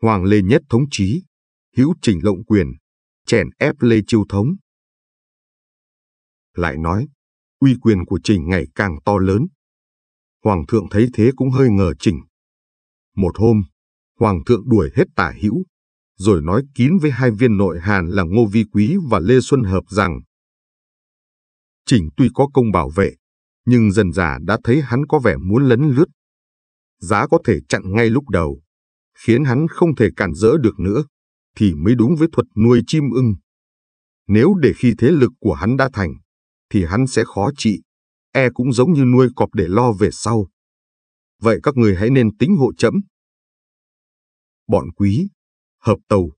Hoàng Lê Nhất thống chí, hữu trình lộng quyền, chèn ép Lê Chiêu thống. Lại nói, uy quyền của Trình ngày càng to lớn. Hoàng thượng thấy thế cũng hơi ngờ Trình. Một hôm, Hoàng thượng đuổi hết tả hữu, rồi nói kín với hai viên nội Hàn là Ngô Vi Quý và Lê Xuân Hợp rằng Trình tuy có công bảo vệ, nhưng dần già đã thấy hắn có vẻ muốn lấn lướt. Giá có thể chặn ngay lúc đầu, khiến hắn không thể cản rỡ được nữa, thì mới đúng với thuật nuôi chim ưng. Nếu để khi thế lực của hắn đã thành, thì hắn sẽ khó trị, e cũng giống như nuôi cọp để lo về sau. Vậy các người hãy nên tính hộ chấm. Bọn quý, hợp tàu.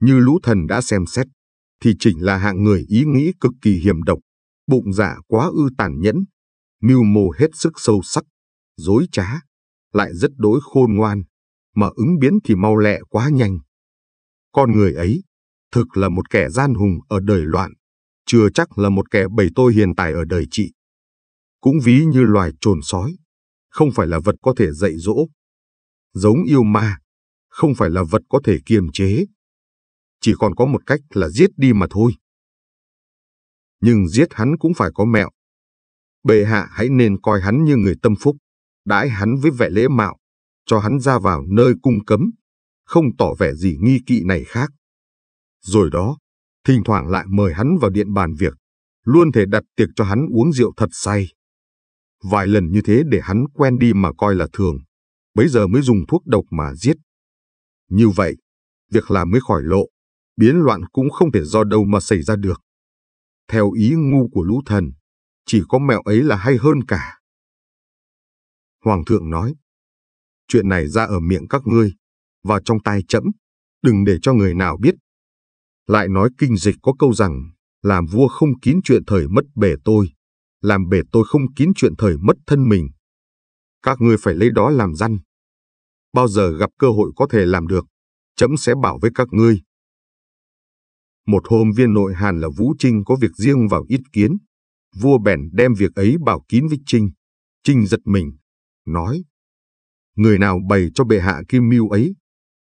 Như lũ thần đã xem xét, thì chỉnh là hạng người ý nghĩ cực kỳ hiểm độc, bụng dạ quá ư tàn nhẫn, mưu mô hết sức sâu sắc, dối trá, lại rất đối khôn ngoan mà ứng biến thì mau lẹ quá nhanh. Con người ấy, thực là một kẻ gian hùng ở đời loạn, chưa chắc là một kẻ bầy tôi hiền tài ở đời trị. Cũng ví như loài trồn sói, không phải là vật có thể dạy dỗ. Giống yêu ma, không phải là vật có thể kiềm chế. Chỉ còn có một cách là giết đi mà thôi. Nhưng giết hắn cũng phải có mẹo. Bệ hạ hãy nên coi hắn như người tâm phúc, đãi hắn với vẻ lễ mạo, cho hắn ra vào nơi cung cấm, không tỏ vẻ gì nghi kỵ này khác. Rồi đó, thỉnh thoảng lại mời hắn vào điện bàn việc, luôn thể đặt tiệc cho hắn uống rượu thật say. Vài lần như thế để hắn quen đi mà coi là thường, bấy giờ mới dùng thuốc độc mà giết. Như vậy, việc làm mới khỏi lộ, biến loạn cũng không thể do đâu mà xảy ra được. Theo ý ngu của lũ thần, chỉ có mẹo ấy là hay hơn cả. Hoàng thượng nói, chuyện này ra ở miệng các ngươi, vào trong tai chẫm, đừng để cho người nào biết. Lại nói kinh dịch có câu rằng, làm vua không kín chuyện thời mất bể tôi, làm bể tôi không kín chuyện thời mất thân mình. Các ngươi phải lấy đó làm răn. Bao giờ gặp cơ hội có thể làm được, chấm sẽ bảo với các ngươi. Một hôm viên nội Hàn là Vũ Trinh có việc riêng vào ít kiến. Vua bèn đem việc ấy bảo kín với Trinh. Trinh giật mình, nói người nào bày cho bệ hạ kim mưu ấy,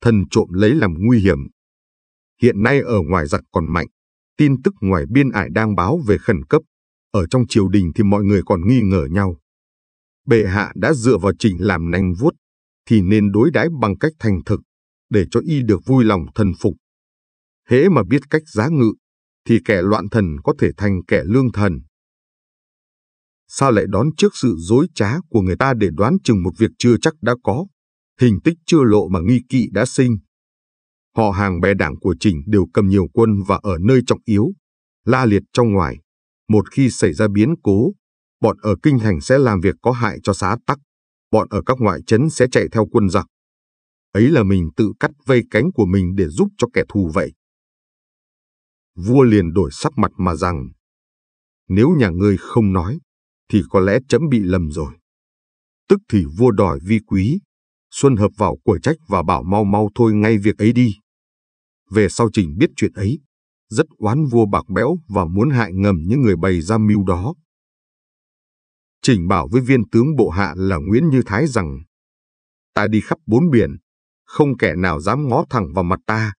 thần trộm lấy làm nguy hiểm. Hiện nay ở ngoài giặc còn mạnh, tin tức ngoài biên ải đang báo về khẩn cấp, ở trong triều đình thì mọi người còn nghi ngờ nhau. Bệ hạ đã dựa vào trình làm nanh vuốt, thì nên đối đãi bằng cách thành thực, để cho y được vui lòng thần phục. Hễ mà biết cách giá ngự, thì kẻ loạn thần có thể thành kẻ lương thần sao lại đón trước sự dối trá của người ta để đoán chừng một việc chưa chắc đã có, hình tích chưa lộ mà nghi kỵ đã sinh. Họ hàng bè đảng của Trình đều cầm nhiều quân và ở nơi trọng yếu, la liệt trong ngoài. Một khi xảy ra biến cố, bọn ở kinh thành sẽ làm việc có hại cho xá tắc, bọn ở các ngoại trấn sẽ chạy theo quân giặc. Ấy là mình tự cắt vây cánh của mình để giúp cho kẻ thù vậy. Vua liền đổi sắc mặt mà rằng, nếu nhà ngươi không nói, thì có lẽ chấm bị lầm rồi. Tức thì vua đòi vi quý, Xuân hợp vào quở trách và bảo mau mau thôi ngay việc ấy đi. Về sau trình biết chuyện ấy, rất oán vua bạc bẽo và muốn hại ngầm những người bày ra mưu đó. Trình bảo với viên tướng bộ hạ là Nguyễn Như Thái rằng Ta đi khắp bốn biển, không kẻ nào dám ngó thẳng vào mặt ta.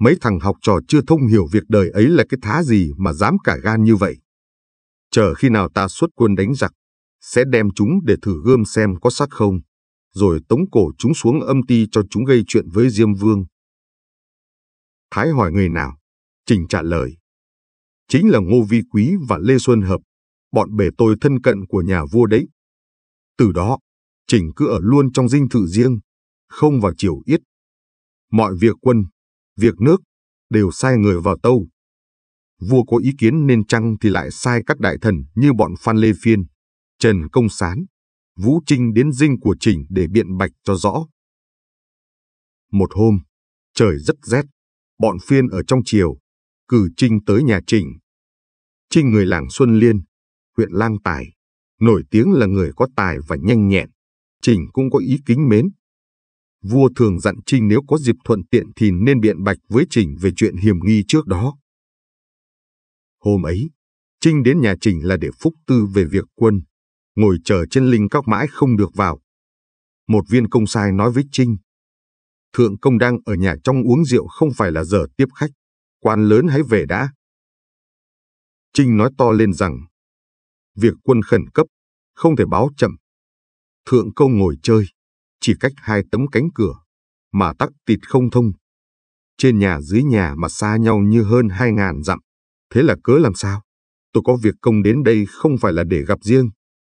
Mấy thằng học trò chưa thông hiểu việc đời ấy là cái thá gì mà dám cả gan như vậy chờ khi nào ta xuất quân đánh giặc, sẽ đem chúng để thử gươm xem có sắc không, rồi tống cổ chúng xuống âm ti cho chúng gây chuyện với Diêm Vương. Thái hỏi người nào? Trình trả lời. Chính là Ngô Vi Quý và Lê Xuân Hợp, bọn bề tôi thân cận của nhà vua đấy. Từ đó, Trình cứ ở luôn trong dinh thự riêng, không vào triều yết. Mọi việc quân, việc nước, đều sai người vào tâu vua có ý kiến nên chăng thì lại sai các đại thần như bọn Phan Lê Phiên, Trần Công Sán, Vũ Trinh đến dinh của Trình để biện bạch cho rõ. Một hôm, trời rất rét, bọn Phiên ở trong chiều, cử Trinh tới nhà Trình. Trinh người làng Xuân Liên, huyện Lang Tài, nổi tiếng là người có tài và nhanh nhẹn. Trình cũng có ý kính mến. Vua thường dặn Trinh nếu có dịp thuận tiện thì nên biện bạch với Trình về chuyện hiểm nghi trước đó. Hôm ấy, Trinh đến nhà Trình là để phúc tư về việc quân, ngồi chờ trên linh các mãi không được vào. Một viên công sai nói với Trinh, Thượng công đang ở nhà trong uống rượu không phải là giờ tiếp khách, quan lớn hãy về đã. Trinh nói to lên rằng, việc quân khẩn cấp, không thể báo chậm. Thượng công ngồi chơi, chỉ cách hai tấm cánh cửa, mà tắc tịt không thông. Trên nhà dưới nhà mà xa nhau như hơn hai ngàn dặm. Thế là cớ làm sao? Tôi có việc công đến đây không phải là để gặp riêng,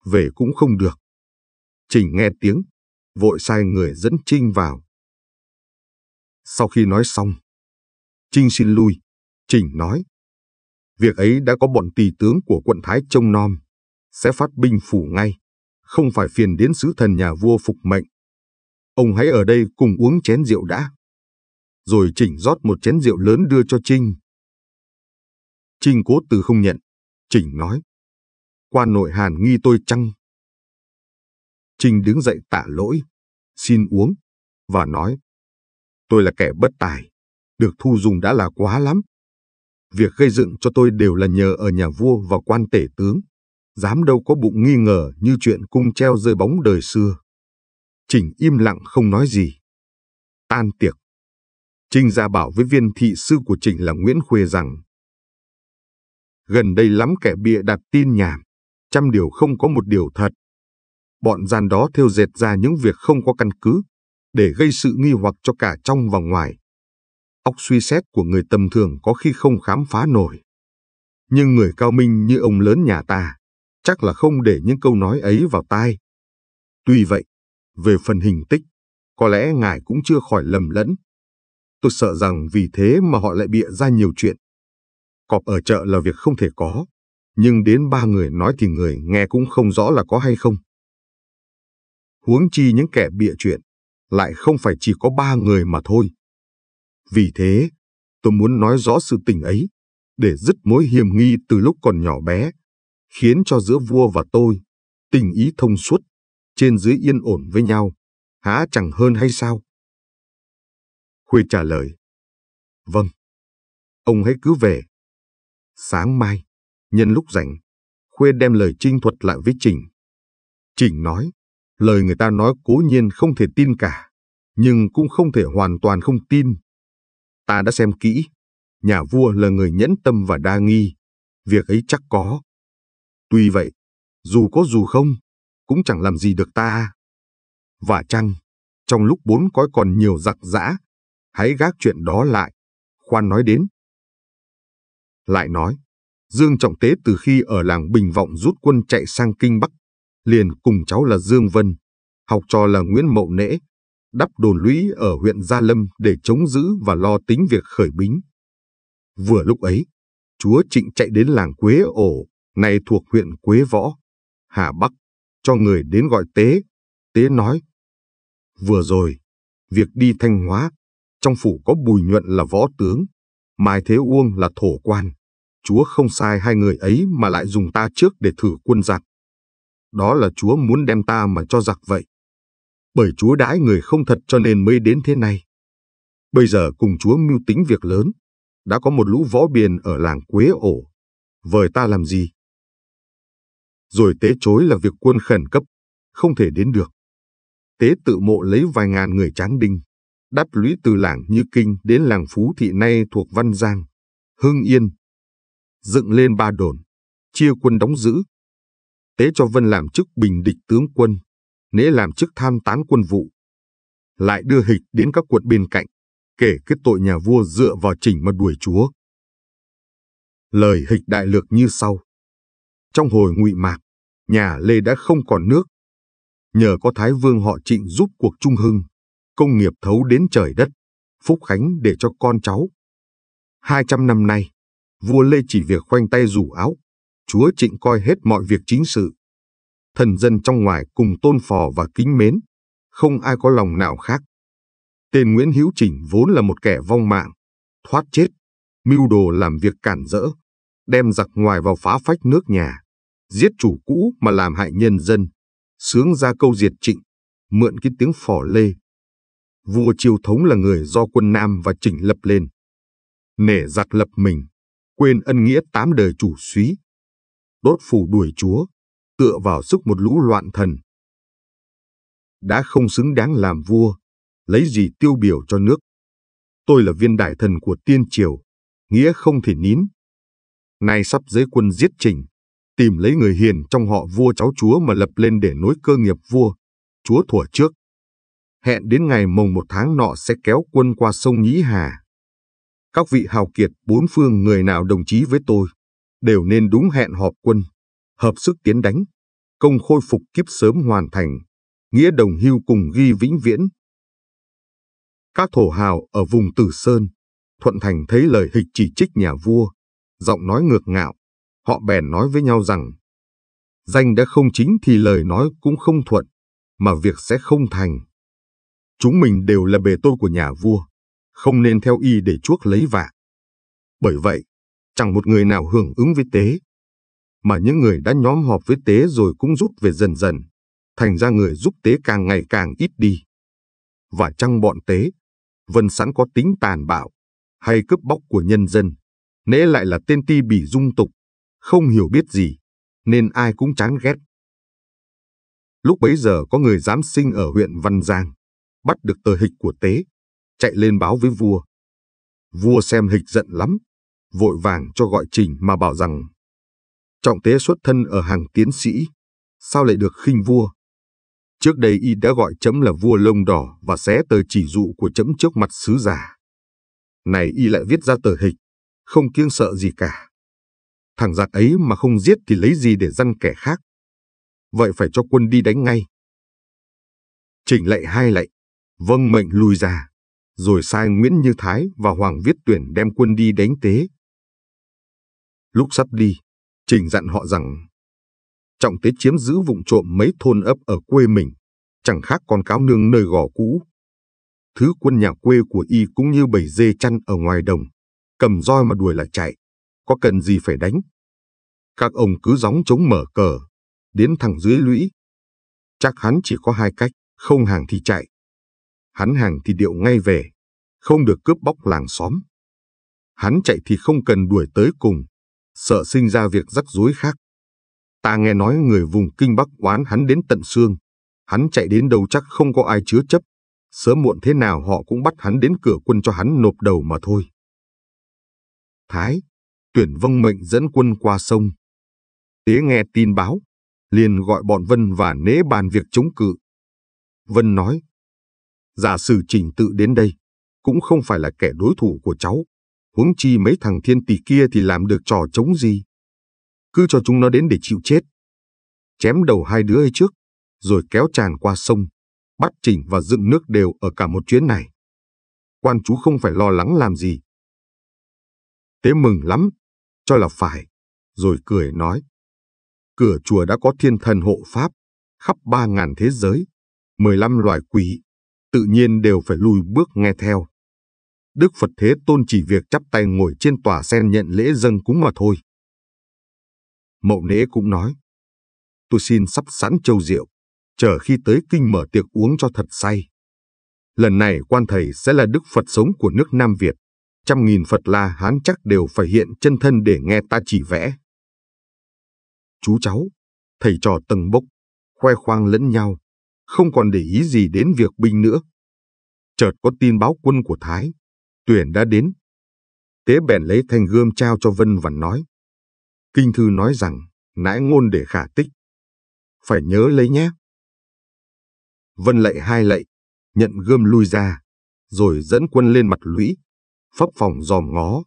về cũng không được. Trình nghe tiếng, vội sai người dẫn Trinh vào. Sau khi nói xong, Trinh xin lui. Trình nói, việc ấy đã có bọn tỳ tướng của quận Thái trông nom, sẽ phát binh phủ ngay, không phải phiền đến sứ thần nhà vua phục mệnh. Ông hãy ở đây cùng uống chén rượu đã. Rồi Trình rót một chén rượu lớn đưa cho Trinh. Trình cố từ không nhận. Trình nói. Quan nội hàn nghi tôi chăng? Trình đứng dậy tạ lỗi, xin uống, và nói. Tôi là kẻ bất tài, được thu dùng đã là quá lắm. Việc gây dựng cho tôi đều là nhờ ở nhà vua và quan tể tướng. Dám đâu có bụng nghi ngờ như chuyện cung treo rơi bóng đời xưa. Trình im lặng không nói gì. Tan tiệc. Trình ra bảo với viên thị sư của Trình là Nguyễn Khuê rằng Gần đây lắm kẻ bịa đặt tin nhảm, trăm điều không có một điều thật. Bọn gian đó theo dệt ra những việc không có căn cứ, để gây sự nghi hoặc cho cả trong và ngoài. Óc suy xét của người tầm thường có khi không khám phá nổi. Nhưng người cao minh như ông lớn nhà ta, chắc là không để những câu nói ấy vào tai. Tuy vậy, về phần hình tích, có lẽ ngài cũng chưa khỏi lầm lẫn. Tôi sợ rằng vì thế mà họ lại bịa ra nhiều chuyện cọp ở chợ là việc không thể có, nhưng đến ba người nói thì người nghe cũng không rõ là có hay không. Huống chi những kẻ bịa chuyện, lại không phải chỉ có ba người mà thôi. Vì thế, tôi muốn nói rõ sự tình ấy, để dứt mối hiềm nghi từ lúc còn nhỏ bé, khiến cho giữa vua và tôi, tình ý thông suốt, trên dưới yên ổn với nhau, há chẳng hơn hay sao? Khuê trả lời, Vâng, ông hãy cứ về, Sáng mai, nhân lúc rảnh, Khuê đem lời Trinh thuật lại với Trình. Trình nói, lời người ta nói cố nhiên không thể tin cả, nhưng cũng không thể hoàn toàn không tin. Ta đã xem kỹ, nhà vua là người nhẫn tâm và đa nghi, việc ấy chắc có. Tuy vậy, dù có dù không, cũng chẳng làm gì được ta. Và chăng, trong lúc bốn cõi còn nhiều giặc giã, hãy gác chuyện đó lại, khoan nói đến lại nói, Dương Trọng Tế từ khi ở làng Bình Vọng rút quân chạy sang Kinh Bắc, liền cùng cháu là Dương Vân, học trò là Nguyễn Mậu Nễ, đắp đồn lũy ở huyện Gia Lâm để chống giữ và lo tính việc khởi bính. Vừa lúc ấy, chúa Trịnh chạy đến làng Quế Ổ, này thuộc huyện Quế Võ, Hà Bắc, cho người đến gọi Tế. Tế nói, vừa rồi, việc đi Thanh Hóa, trong phủ có Bùi Nhuận là võ tướng, Mai Thế Uông là thổ quan, Chúa không sai hai người ấy mà lại dùng ta trước để thử quân giặc. Đó là Chúa muốn đem ta mà cho giặc vậy. Bởi Chúa đãi người không thật cho nên mới đến thế này. Bây giờ cùng Chúa mưu tính việc lớn, đã có một lũ võ biền ở làng Quế Ổ. Vời ta làm gì? Rồi tế chối là việc quân khẩn cấp, không thể đến được. Tế tự mộ lấy vài ngàn người tráng đinh, đắp lũy từ làng Như Kinh đến làng Phú Thị nay thuộc Văn Giang, Hưng Yên, dựng lên ba đồn, chia quân đóng giữ. Tế cho Vân làm chức bình địch tướng quân, Nễ làm chức tham tán quân vụ. Lại đưa hịch đến các quận bên cạnh, kể cái tội nhà vua dựa vào chỉnh mà đuổi chúa. Lời hịch đại lược như sau. Trong hồi ngụy mạc, nhà Lê đã không còn nước. Nhờ có Thái Vương họ trịnh giúp cuộc trung hưng, công nghiệp thấu đến trời đất, phúc khánh để cho con cháu. hai trăm năm nay, vua Lê chỉ việc khoanh tay rủ áo, chúa trịnh coi hết mọi việc chính sự. Thần dân trong ngoài cùng tôn phò và kính mến, không ai có lòng nào khác. Tên Nguyễn Hữu trình vốn là một kẻ vong mạng, thoát chết, mưu đồ làm việc cản rỡ, đem giặc ngoài vào phá phách nước nhà, giết chủ cũ mà làm hại nhân dân, sướng ra câu diệt trịnh, mượn cái tiếng phò lê. Vua Triều Thống là người do quân Nam và trịnh lập lên. Nể giặc lập mình, quên ân nghĩa tám đời chủ suý. Đốt phủ đuổi chúa, tựa vào sức một lũ loạn thần. Đã không xứng đáng làm vua, lấy gì tiêu biểu cho nước. Tôi là viên đại thần của tiên triều, nghĩa không thể nín. Nay sắp giới quân giết trình, tìm lấy người hiền trong họ vua cháu chúa mà lập lên để nối cơ nghiệp vua, chúa thủa trước. Hẹn đến ngày mồng một tháng nọ sẽ kéo quân qua sông Nhĩ Hà, các vị hào kiệt bốn phương người nào đồng chí với tôi, đều nên đúng hẹn họp quân, hợp sức tiến đánh, công khôi phục kiếp sớm hoàn thành, nghĩa đồng hưu cùng ghi vĩnh viễn. Các thổ hào ở vùng Tử Sơn, Thuận Thành thấy lời hịch chỉ trích nhà vua, giọng nói ngược ngạo, họ bèn nói với nhau rằng, danh đã không chính thì lời nói cũng không thuận, mà việc sẽ không thành. Chúng mình đều là bề tôi của nhà vua, không nên theo y để chuốc lấy vạ. Bởi vậy, chẳng một người nào hưởng ứng với tế, mà những người đã nhóm họp với tế rồi cũng rút về dần dần, thành ra người giúp tế càng ngày càng ít đi. Và chăng bọn tế, Vân sẵn có tính tàn bạo, hay cướp bóc của nhân dân, nễ lại là tên ti bị dung tục, không hiểu biết gì, nên ai cũng chán ghét. Lúc bấy giờ có người giám sinh ở huyện Văn Giang, bắt được tờ hịch của tế, chạy lên báo với vua. Vua xem hịch giận lắm, vội vàng cho gọi trình mà bảo rằng Trọng tế xuất thân ở hàng tiến sĩ, sao lại được khinh vua? Trước đây y đã gọi chấm là vua lông đỏ và xé tờ chỉ dụ của chấm trước mặt sứ giả. Này y lại viết ra tờ hịch, không kiêng sợ gì cả. Thằng giặc ấy mà không giết thì lấy gì để răng kẻ khác. Vậy phải cho quân đi đánh ngay. Trình lệ hai lệnh, vâng mệnh lùi ra rồi sai Nguyễn Như Thái và Hoàng Viết Tuyển đem quân đi đánh tế. Lúc sắp đi, Trình dặn họ rằng Trọng Tế chiếm giữ vùng trộm mấy thôn ấp ở quê mình, chẳng khác con cáo nương nơi gò cũ. Thứ quân nhà quê của y cũng như bầy dê chăn ở ngoài đồng, cầm roi mà đuổi là chạy, có cần gì phải đánh. Các ông cứ gióng chống mở cờ, đến thẳng dưới lũy. Chắc hắn chỉ có hai cách, không hàng thì chạy, hắn hàng thì điệu ngay về, không được cướp bóc làng xóm. Hắn chạy thì không cần đuổi tới cùng, sợ sinh ra việc rắc rối khác. Ta nghe nói người vùng kinh bắc oán hắn đến tận xương, hắn chạy đến đâu chắc không có ai chứa chấp, sớm muộn thế nào họ cũng bắt hắn đến cửa quân cho hắn nộp đầu mà thôi. Thái, tuyển vâng mệnh dẫn quân qua sông. Tế nghe tin báo, liền gọi bọn Vân và Nế bàn việc chống cự. Vân nói, Giả sử trình tự đến đây, cũng không phải là kẻ đối thủ của cháu. Huống chi mấy thằng thiên tỷ kia thì làm được trò chống gì. Cứ cho chúng nó đến để chịu chết. Chém đầu hai đứa ấy trước, rồi kéo tràn qua sông, bắt Trình và dựng nước đều ở cả một chuyến này. Quan chú không phải lo lắng làm gì. Tế mừng lắm, cho là phải, rồi cười nói. Cửa chùa đã có thiên thần hộ pháp, khắp ba ngàn thế giới, mười lăm loài quỷ, tự nhiên đều phải lùi bước nghe theo. Đức Phật Thế Tôn chỉ việc chắp tay ngồi trên tòa sen nhận lễ dân cúng mà thôi. Mậu Nễ cũng nói, tôi xin sắp sẵn châu rượu, chờ khi tới kinh mở tiệc uống cho thật say. Lần này quan thầy sẽ là Đức Phật sống của nước Nam Việt, trăm nghìn Phật la Hán chắc đều phải hiện chân thân để nghe ta chỉ vẽ. Chú cháu, thầy trò tầng bốc, khoe khoang lẫn nhau, không còn để ý gì đến việc binh nữa. Chợt có tin báo quân của Thái, tuyển đã đến. Tế bèn lấy thanh gươm trao cho Vân và nói. Kinh thư nói rằng, nãy ngôn để khả tích. Phải nhớ lấy nhé. Vân lệ hai lệ, nhận gươm lui ra, rồi dẫn quân lên mặt lũy, pháp phòng dòm ngó.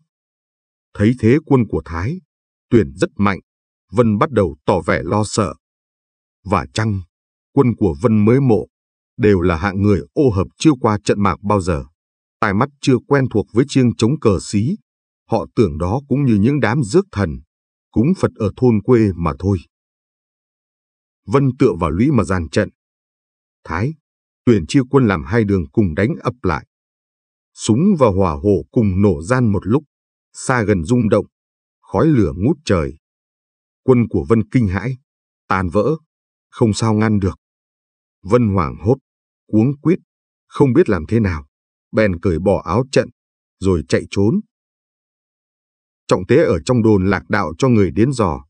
Thấy thế quân của Thái, tuyển rất mạnh, Vân bắt đầu tỏ vẻ lo sợ. Và chăng, quân của Vân mới mộ, đều là hạng người ô hợp chưa qua trận mạc bao giờ. Tài mắt chưa quen thuộc với chiêng chống cờ xí, họ tưởng đó cũng như những đám rước thần, cúng Phật ở thôn quê mà thôi. Vân tựa vào lũy mà dàn trận. Thái, tuyển chia quân làm hai đường cùng đánh ập lại. Súng và hỏa hổ cùng nổ gian một lúc, xa gần rung động, khói lửa ngút trời. Quân của Vân kinh hãi, tàn vỡ, không sao ngăn được. Vân hoảng hốt, cuống quýt, không biết làm thế nào, bèn cởi bỏ áo trận, rồi chạy trốn. Trọng tế ở trong đồn lạc đạo cho người đến dò,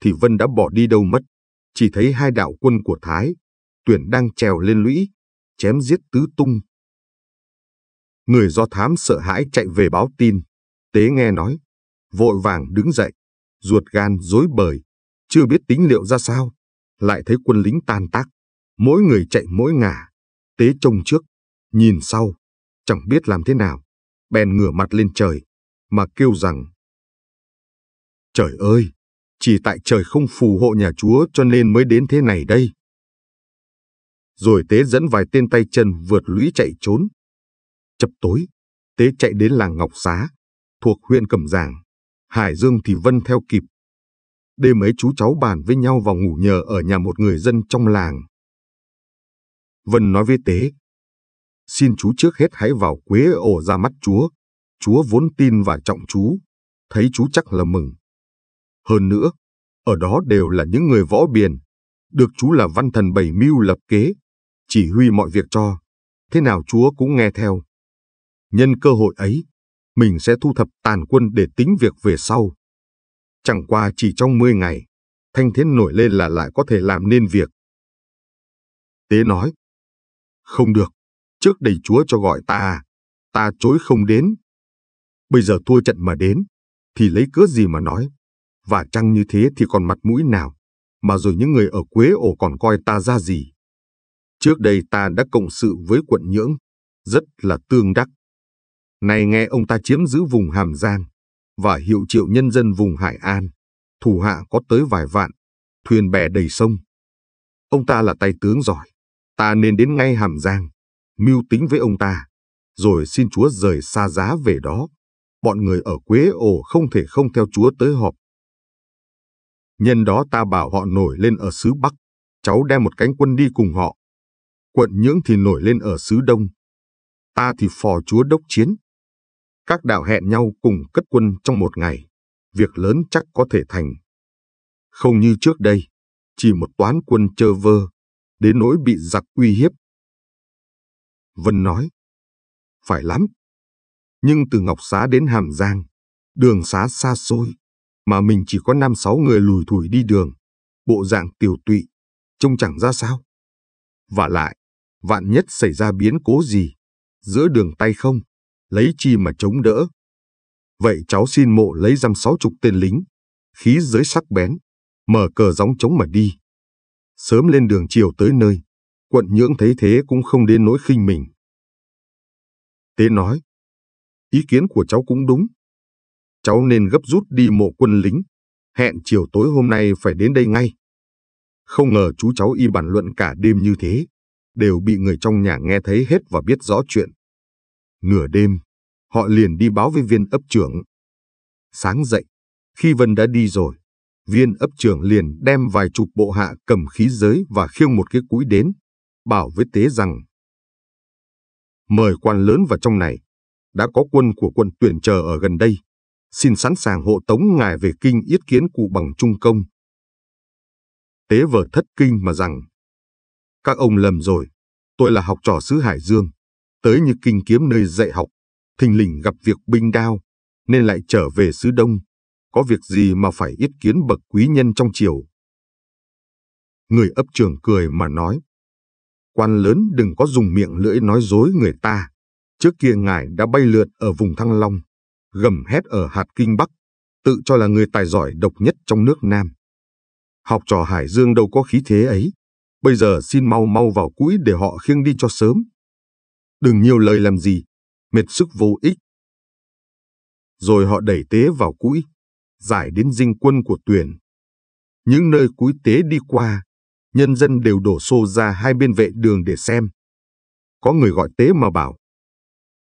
thì Vân đã bỏ đi đâu mất, chỉ thấy hai đạo quân của Thái, tuyển đang trèo lên lũy, chém giết tứ tung. Người do thám sợ hãi chạy về báo tin, tế nghe nói, vội vàng đứng dậy, ruột gan dối bời, chưa biết tính liệu ra sao, lại thấy quân lính tan tác mỗi người chạy mỗi ngả, tế trông trước, nhìn sau, chẳng biết làm thế nào, bèn ngửa mặt lên trời, mà kêu rằng Trời ơi, chỉ tại trời không phù hộ nhà chúa cho nên mới đến thế này đây. Rồi tế dẫn vài tên tay chân vượt lũy chạy trốn. Chập tối, tế chạy đến làng Ngọc Xá, thuộc huyện Cẩm Giàng, Hải Dương thì Vân theo kịp. Đêm ấy chú cháu bàn với nhau vào ngủ nhờ ở nhà một người dân trong làng. Vân nói với tế. Xin chú trước hết hãy vào quế ổ ra mắt chúa. Chúa vốn tin và trọng chú, thấy chú chắc là mừng. Hơn nữa, ở đó đều là những người võ biển, được chú là văn thần bảy mưu lập kế, chỉ huy mọi việc cho, thế nào chúa cũng nghe theo. Nhân cơ hội ấy, mình sẽ thu thập tàn quân để tính việc về sau. Chẳng qua chỉ trong 10 ngày, thanh thiên nổi lên là lại có thể làm nên việc. Tế nói, không được, trước đây chúa cho gọi ta, ta chối không đến. Bây giờ thua trận mà đến, thì lấy cớ gì mà nói. Và chăng như thế thì còn mặt mũi nào, mà rồi những người ở Quế ổ còn coi ta ra gì. Trước đây ta đã cộng sự với quận Nhưỡng, rất là tương đắc. Nay nghe ông ta chiếm giữ vùng Hàm Giang và hiệu triệu nhân dân vùng Hải An, thủ hạ có tới vài vạn, thuyền bè đầy sông. Ông ta là tay tướng giỏi, Ta nên đến ngay Hàm Giang, mưu tính với ông ta, rồi xin chúa rời xa giá về đó. Bọn người ở Quế Ổ không thể không theo chúa tới họp. Nhân đó ta bảo họ nổi lên ở xứ Bắc, cháu đem một cánh quân đi cùng họ. Quận Nhưỡng thì nổi lên ở xứ Đông, ta thì phò chúa đốc chiến. Các đạo hẹn nhau cùng cất quân trong một ngày, việc lớn chắc có thể thành. Không như trước đây, chỉ một toán quân chơ vơ, đến nỗi bị giặc uy hiếp. Vân nói, phải lắm. Nhưng từ Ngọc Xá đến Hàm Giang, đường xá xa xôi, mà mình chỉ có năm sáu người lùi thủi đi đường, bộ dạng tiểu tụy, trông chẳng ra sao. Và lại, vạn nhất xảy ra biến cố gì, giữa đường tay không, lấy chi mà chống đỡ. Vậy cháu xin mộ lấy dăm sáu chục tên lính, khí giới sắc bén, mở cờ gióng chống mà đi sớm lên đường chiều tới nơi. Quận nhưỡng thấy thế cũng không đến nỗi khinh mình. Tế nói, ý kiến của cháu cũng đúng. Cháu nên gấp rút đi mộ quân lính, hẹn chiều tối hôm nay phải đến đây ngay. Không ngờ chú cháu y bàn luận cả đêm như thế, đều bị người trong nhà nghe thấy hết và biết rõ chuyện. Nửa đêm, họ liền đi báo với viên ấp trưởng. Sáng dậy, khi Vân đã đi rồi, viên ấp trưởng liền đem vài chục bộ hạ cầm khí giới và khiêng một cái cúi đến, bảo với tế rằng Mời quan lớn vào trong này, đã có quân của quân tuyển chờ ở gần đây, xin sẵn sàng hộ tống ngài về kinh yết kiến cụ bằng trung công. Tế vở thất kinh mà rằng, các ông lầm rồi, tôi là học trò xứ Hải Dương, tới như kinh kiếm nơi dạy học, thình lình gặp việc binh đao, nên lại trở về xứ Đông, có việc gì mà phải yết kiến bậc quý nhân trong triều. Người ấp trường cười mà nói, quan lớn đừng có dùng miệng lưỡi nói dối người ta. Trước kia ngài đã bay lượn ở vùng Thăng Long, gầm hét ở hạt Kinh Bắc, tự cho là người tài giỏi độc nhất trong nước Nam. Học trò Hải Dương đâu có khí thế ấy, bây giờ xin mau mau vào cũi để họ khiêng đi cho sớm. Đừng nhiều lời làm gì, mệt sức vô ích. Rồi họ đẩy tế vào cũi, giải đến dinh quân của Tuyền. Những nơi cuối tế đi qua, nhân dân đều đổ xô ra hai bên vệ đường để xem. Có người gọi tế mà bảo,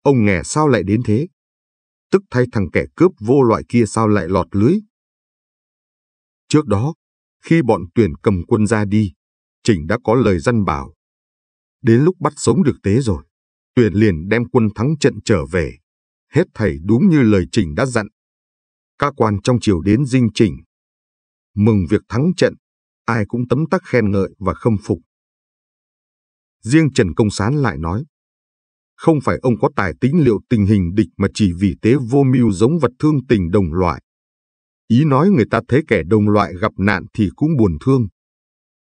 ông nghè sao lại đến thế? Tức thay thằng kẻ cướp vô loại kia sao lại lọt lưới? Trước đó, khi bọn tuyển cầm quân ra đi, Trình đã có lời dân bảo. Đến lúc bắt sống được tế rồi, tuyển liền đem quân thắng trận trở về. Hết thầy đúng như lời Trình đã dặn các quan trong triều đến dinh chỉnh. Mừng việc thắng trận, ai cũng tấm tắc khen ngợi và khâm phục. Riêng Trần Công Sán lại nói, không phải ông có tài tính liệu tình hình địch mà chỉ vì tế vô mưu giống vật thương tình đồng loại. Ý nói người ta thấy kẻ đồng loại gặp nạn thì cũng buồn thương.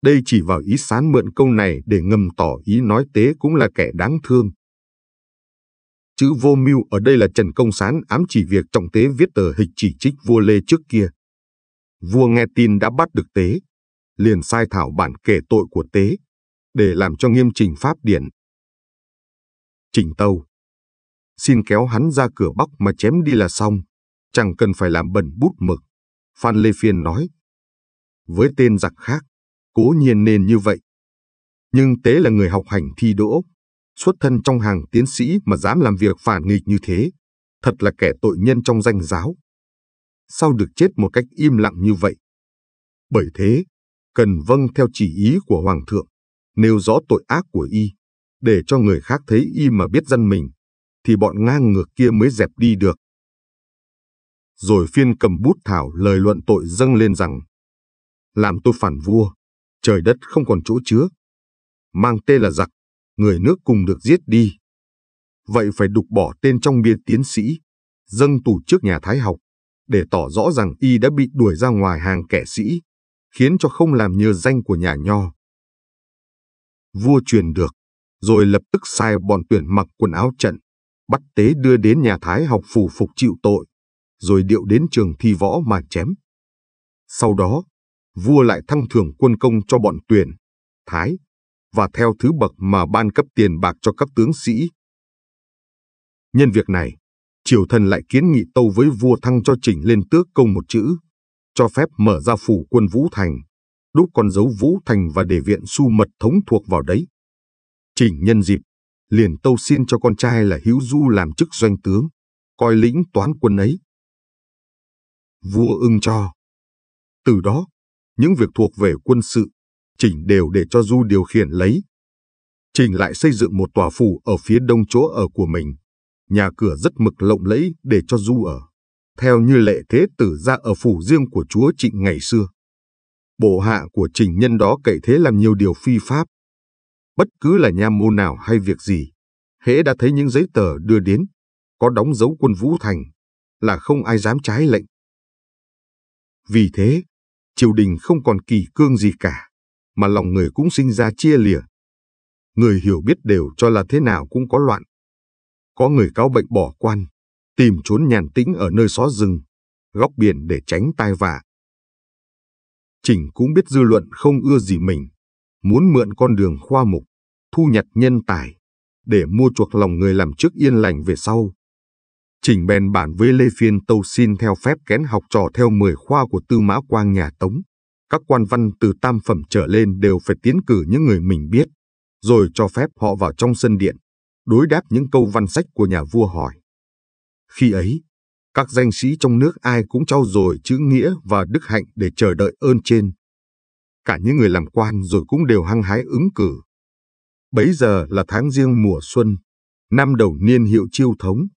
Đây chỉ vào ý sán mượn câu này để ngầm tỏ ý nói tế cũng là kẻ đáng thương. Chữ vô mưu ở đây là Trần Công Sán ám chỉ việc trọng tế viết tờ hịch chỉ trích vua Lê trước kia. Vua nghe tin đã bắt được tế, liền sai thảo bản kể tội của tế, để làm cho nghiêm trình pháp điển. Trình Tâu Xin kéo hắn ra cửa bắc mà chém đi là xong, chẳng cần phải làm bẩn bút mực. Phan Lê Phiên nói. Với tên giặc khác, cố nhiên nên như vậy. Nhưng tế là người học hành thi đỗ, xuất thân trong hàng tiến sĩ mà dám làm việc phản nghịch như thế, thật là kẻ tội nhân trong danh giáo. Sao được chết một cách im lặng như vậy? Bởi thế, cần vâng theo chỉ ý của Hoàng thượng, nêu rõ tội ác của y, để cho người khác thấy y mà biết dân mình, thì bọn ngang ngược kia mới dẹp đi được. Rồi phiên cầm bút thảo lời luận tội dâng lên rằng, làm tôi phản vua, trời đất không còn chỗ chứa. Mang tên là giặc người nước cùng được giết đi. Vậy phải đục bỏ tên trong bia tiến sĩ, dâng tù trước nhà Thái học, để tỏ rõ rằng y đã bị đuổi ra ngoài hàng kẻ sĩ, khiến cho không làm nhờ danh của nhà nho. Vua truyền được, rồi lập tức sai bọn tuyển mặc quần áo trận, bắt tế đưa đến nhà Thái học phù phục chịu tội, rồi điệu đến trường thi võ mà chém. Sau đó, vua lại thăng thưởng quân công cho bọn tuyển, Thái, và theo thứ bậc mà ban cấp tiền bạc cho các tướng sĩ. Nhân việc này, triều thần lại kiến nghị tâu với vua thăng cho chỉnh lên tước công một chữ, cho phép mở ra phủ quân Vũ Thành, đúc con dấu Vũ Thành và để viện su mật thống thuộc vào đấy. Chỉnh nhân dịp, liền tâu xin cho con trai là Hữu Du làm chức doanh tướng, coi lĩnh toán quân ấy. Vua ưng cho. Từ đó, những việc thuộc về quân sự chỉnh đều để cho Du điều khiển lấy. Trình lại xây dựng một tòa phủ ở phía đông chỗ ở của mình. Nhà cửa rất mực lộng lẫy để cho Du ở. Theo như lệ thế tử ra ở phủ riêng của chúa Trịnh ngày xưa. Bộ hạ của Trình nhân đó cậy thế làm nhiều điều phi pháp. Bất cứ là nha môn nào hay việc gì, hễ đã thấy những giấy tờ đưa đến, có đóng dấu quân Vũ Thành, là không ai dám trái lệnh. Vì thế, triều đình không còn kỳ cương gì cả mà lòng người cũng sinh ra chia lìa. Người hiểu biết đều cho là thế nào cũng có loạn. Có người cáo bệnh bỏ quan, tìm trốn nhàn tĩnh ở nơi xó rừng, góc biển để tránh tai vạ. Chỉnh cũng biết dư luận không ưa gì mình, muốn mượn con đường khoa mục, thu nhặt nhân tài, để mua chuộc lòng người làm trước yên lành về sau. Trình bèn bản với Lê Phiên tâu xin theo phép kén học trò theo mười khoa của Tư Mã Quang nhà Tống các quan văn từ tam phẩm trở lên đều phải tiến cử những người mình biết, rồi cho phép họ vào trong sân điện, đối đáp những câu văn sách của nhà vua hỏi. Khi ấy, các danh sĩ trong nước ai cũng trao dồi chữ nghĩa và đức hạnh để chờ đợi ơn trên. Cả những người làm quan rồi cũng đều hăng hái ứng cử. Bấy giờ là tháng riêng mùa xuân, năm đầu niên hiệu chiêu thống,